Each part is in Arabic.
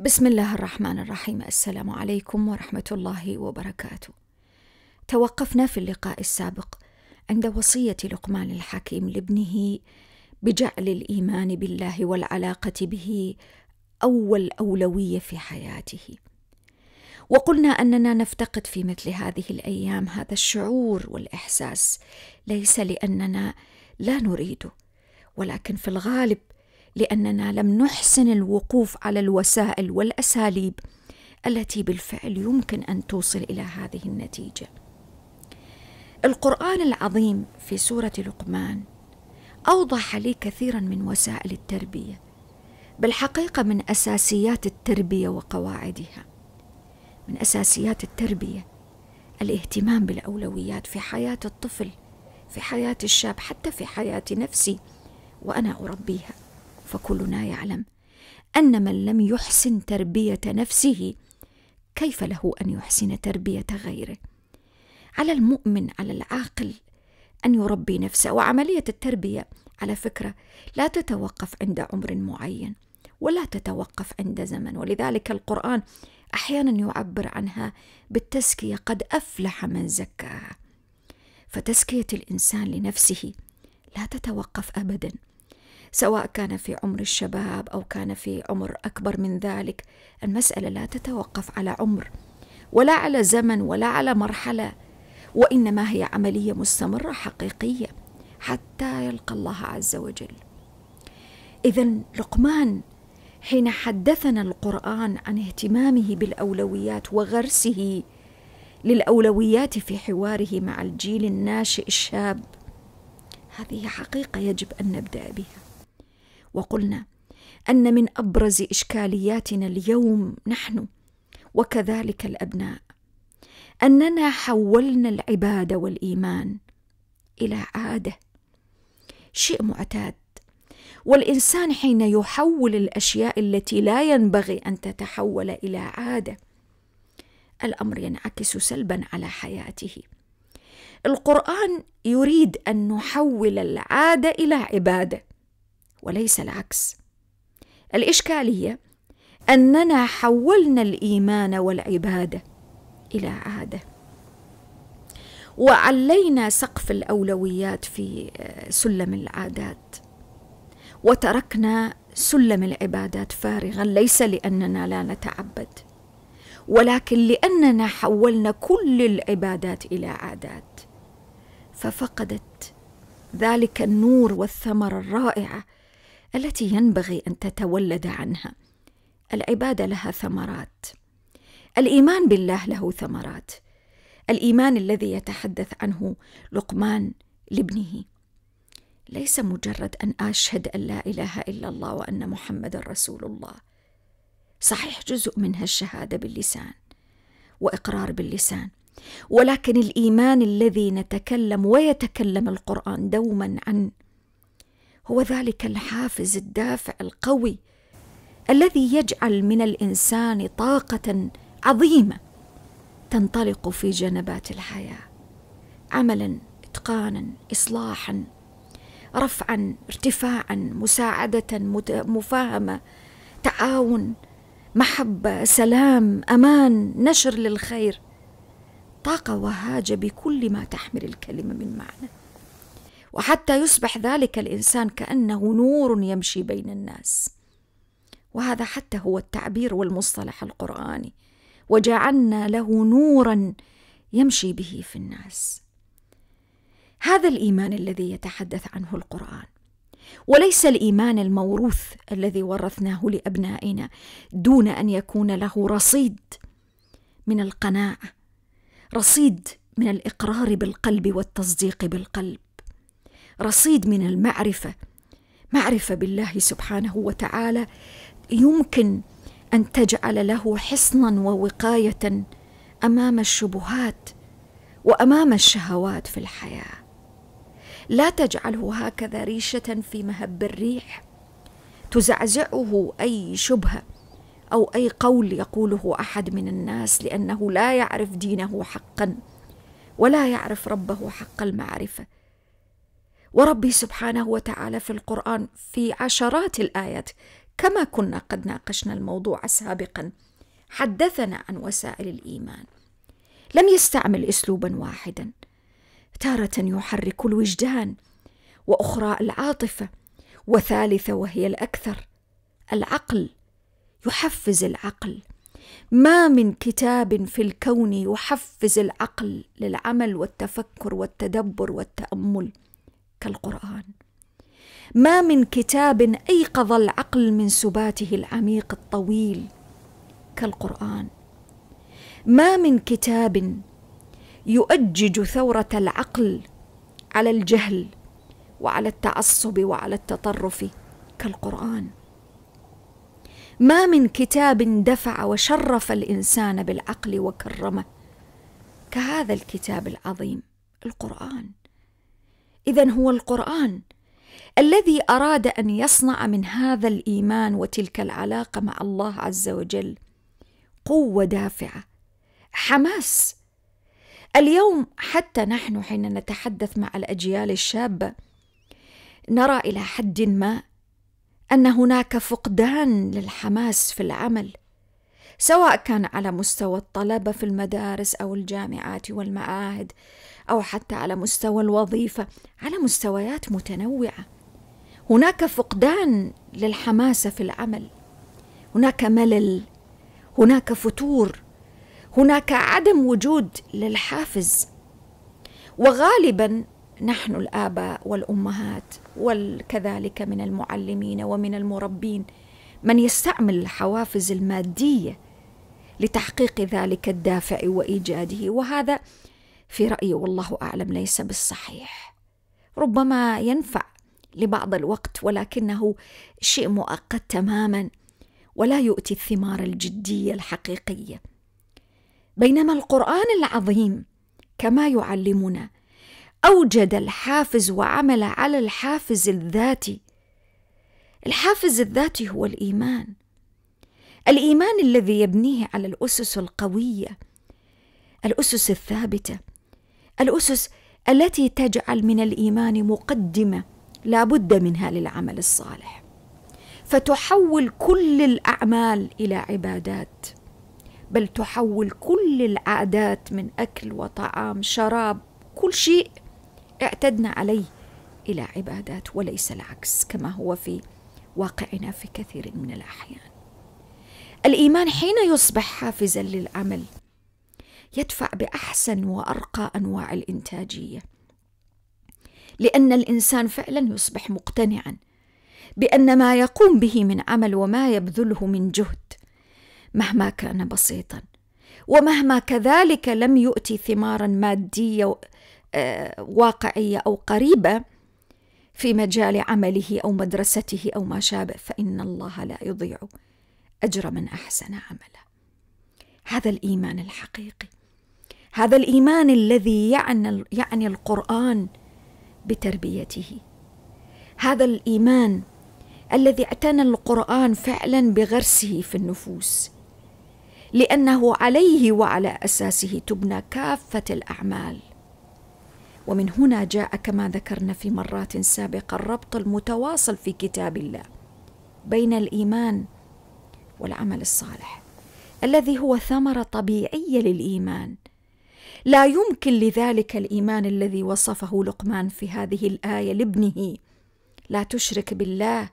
بسم الله الرحمن الرحيم السلام عليكم ورحمه الله وبركاته توقفنا في اللقاء السابق عند وصيه لقمان الحكيم لابنه بجعل الايمان بالله والعلاقه به اول اولويه في حياته وقلنا اننا نفتقد في مثل هذه الايام هذا الشعور والاحساس ليس لاننا لا نريده ولكن في الغالب لاننا لم نحسن الوقوف على الوسائل والاساليب التي بالفعل يمكن ان توصل الى هذه النتيجه القران العظيم في سوره لقمان اوضح لي كثيرا من وسائل التربيه بالحقيقه من اساسيات التربيه وقواعدها من اساسيات التربيه الاهتمام بالاولويات في حياه الطفل في حياه الشاب حتى في حياه نفسي وانا اربيها فكلنا يعلم ان من لم يحسن تربيه نفسه كيف له ان يحسن تربيه غيره على المؤمن على العاقل ان يربي نفسه وعمليه التربيه على فكره لا تتوقف عند عمر معين ولا تتوقف عند زمن ولذلك القران احيانا يعبر عنها بالتزكيه قد افلح من زكاها فتزكيه الانسان لنفسه لا تتوقف ابدا سواء كان في عمر الشباب او كان في عمر اكبر من ذلك المساله لا تتوقف على عمر ولا على زمن ولا على مرحله وانما هي عمليه مستمره حقيقيه حتى يلقى الله عز وجل اذا لقمان حين حدثنا القران عن اهتمامه بالاولويات وغرسه للاولويات في حواره مع الجيل الناشئ الشاب هذه حقيقه يجب ان نبدا بها وقلنا ان من ابرز اشكالياتنا اليوم نحن وكذلك الابناء اننا حولنا العباده والايمان الى عاده شيء معتاد والانسان حين يحول الاشياء التي لا ينبغي ان تتحول الى عاده الامر ينعكس سلبا على حياته القران يريد ان نحول العاده الى عباده وليس العكس الإشكالية أننا حولنا الإيمان والعبادة إلى عادة وعلينا سقف الأولويات في آه، سلم العادات وتركنا سلم العبادات فارغا ليس لأننا لا نتعبد ولكن لأننا حولنا كل العبادات إلى عادات ففقدت ذلك النور والثمرة الرائعة التي ينبغي ان تتولد عنها العباده لها ثمرات الايمان بالله له ثمرات الايمان الذي يتحدث عنه لقمان لابنه ليس مجرد ان اشهد ان لا اله الا الله وان محمدا رسول الله صحيح جزء منها الشهاده باللسان واقرار باللسان ولكن الايمان الذي نتكلم ويتكلم القران دوما عن هو ذلك الحافز الدافع القوي الذي يجعل من الانسان طاقه عظيمه تنطلق في جنبات الحياه عملا اتقانا اصلاحا رفعا ارتفاعا مساعده مفاهمه تعاون محبه سلام امان نشر للخير طاقه وهاجه بكل ما تحمل الكلمه من معنى وحتى يصبح ذلك الانسان كانه نور يمشي بين الناس وهذا حتى هو التعبير والمصطلح القراني وجعلنا له نورا يمشي به في الناس هذا الايمان الذي يتحدث عنه القران وليس الايمان الموروث الذي ورثناه لابنائنا دون ان يكون له رصيد من القناعه رصيد من الاقرار بالقلب والتصديق بالقلب رصيد من المعرفه معرفه بالله سبحانه وتعالى يمكن ان تجعل له حصنا ووقايه امام الشبهات وامام الشهوات في الحياه لا تجعله هكذا ريشه في مهب الريح تزعزعه اي شبهه او اي قول يقوله احد من الناس لانه لا يعرف دينه حقا ولا يعرف ربه حق المعرفه وربي سبحانه وتعالى في القرآن في عشرات الآيات كما كنا قد ناقشنا الموضوع سابقا حدثنا عن وسائل الإيمان لم يستعمل أسلوبا واحدا تارة يحرك الوجدان وأخرى العاطفة وثالثة وهي الأكثر العقل يحفز العقل ما من كتاب في الكون يحفز العقل للعمل والتفكر والتدبر والتأمل كالقرآن ما من كتاب أيقظ العقل من سباته العميق الطويل كالقرآن ما من كتاب يؤجج ثورة العقل على الجهل وعلى التعصب وعلى التطرف كالقرآن ما من كتاب دفع وشرف الإنسان بالعقل وكرمه كهذا الكتاب العظيم القرآن اذا هو القران الذي اراد ان يصنع من هذا الايمان وتلك العلاقه مع الله عز وجل قوه دافعه حماس اليوم حتى نحن حين نتحدث مع الاجيال الشابه نرى الى حد ما ان هناك فقدان للحماس في العمل سواء كان على مستوى الطلبة في المدارس أو الجامعات والمعاهد أو حتى على مستوى الوظيفة على مستويات متنوعة هناك فقدان للحماسة في العمل هناك ملل هناك فتور هناك عدم وجود للحافز وغالبا نحن الآباء والأمهات وكذلك من المعلمين ومن المربين من يستعمل الحوافز المادية لتحقيق ذلك الدافع وايجاده وهذا في رايي والله اعلم ليس بالصحيح ربما ينفع لبعض الوقت ولكنه شيء مؤقت تماما ولا يؤتي الثمار الجديه الحقيقيه بينما القران العظيم كما يعلمنا اوجد الحافز وعمل على الحافز الذاتي الحافز الذاتي هو الايمان الايمان الذي يبنيه على الاسس القويه الاسس الثابته الاسس التي تجعل من الايمان مقدمه لا بد منها للعمل الصالح فتحول كل الاعمال الى عبادات بل تحول كل العادات من اكل وطعام شراب كل شيء اعتدنا عليه الى عبادات وليس العكس كما هو في واقعنا في كثير من الاحيان الإيمان حين يصبح حافزا للعمل يدفع بأحسن وأرقى أنواع الإنتاجية لأن الإنسان فعلا يصبح مقتنعا بأن ما يقوم به من عمل وما يبذله من جهد مهما كان بسيطا ومهما كذلك لم يؤتي ثمارا ماديه آه، واقعيه او قريبه في مجال عمله او مدرسته او ما شابه فان الله لا يضيع أجر من أحسن عملا هذا الإيمان الحقيقي هذا الإيمان الذي يعني, يعني القرآن بتربيته هذا الإيمان الذي اعتنى القرآن فعلا بغرسه في النفوس لأنه عليه وعلى أساسه تبنى كافة الأعمال ومن هنا جاء كما ذكرنا في مرات سابقه الربط المتواصل في كتاب الله بين الايمان والعمل الصالح الذي هو ثمره طبيعيه للايمان لا يمكن لذلك الايمان الذي وصفه لقمان في هذه الايه لابنه لا تشرك بالله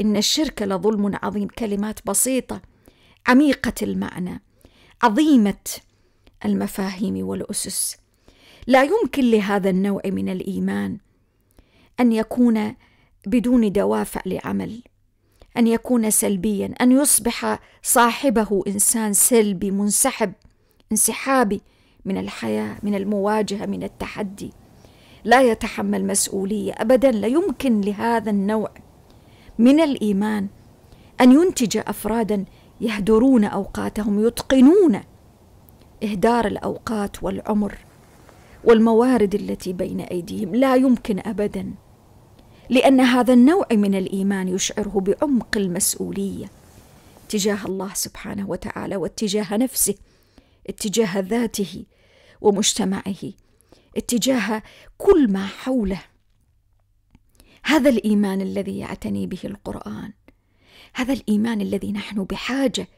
ان الشرك لظلم عظيم كلمات بسيطه عميقه المعنى عظيمه المفاهيم والاسس لا يمكن لهذا النوع من الايمان ان يكون بدون دوافع لعمل ان يكون سلبيا ان يصبح صاحبه انسان سلبي منسحب انسحابي من الحياه من المواجهه من التحدي لا يتحمل مسؤوليه ابدا لا يمكن لهذا النوع من الايمان ان ينتج افرادا يهدرون اوقاتهم يتقنون اهدار الاوقات والعمر والموارد التي بين ايديهم لا يمكن ابدا لان هذا النوع من الايمان يشعره بعمق المسؤوليه تجاه الله سبحانه وتعالى واتجاه نفسه اتجاه ذاته ومجتمعه اتجاه كل ما حوله هذا الايمان الذي يعتني به القران هذا الايمان الذي نحن بحاجه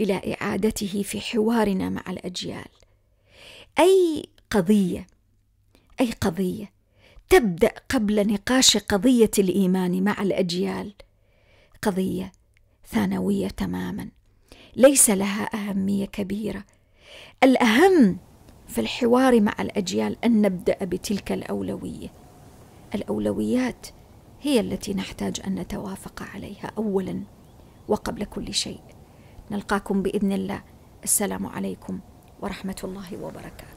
الى اعادته في حوارنا مع الاجيال اي قضيه اي قضيه تبدا قبل نقاش قضيه الايمان مع الاجيال قضيه ثانويه تماما ليس لها اهميه كبيره الاهم في الحوار مع الاجيال ان نبدا بتلك الاولويه الاولويات هي التي نحتاج ان نتوافق عليها اولا وقبل كل شيء نلقاكم باذن الله السلام عليكم ورحمه الله وبركاته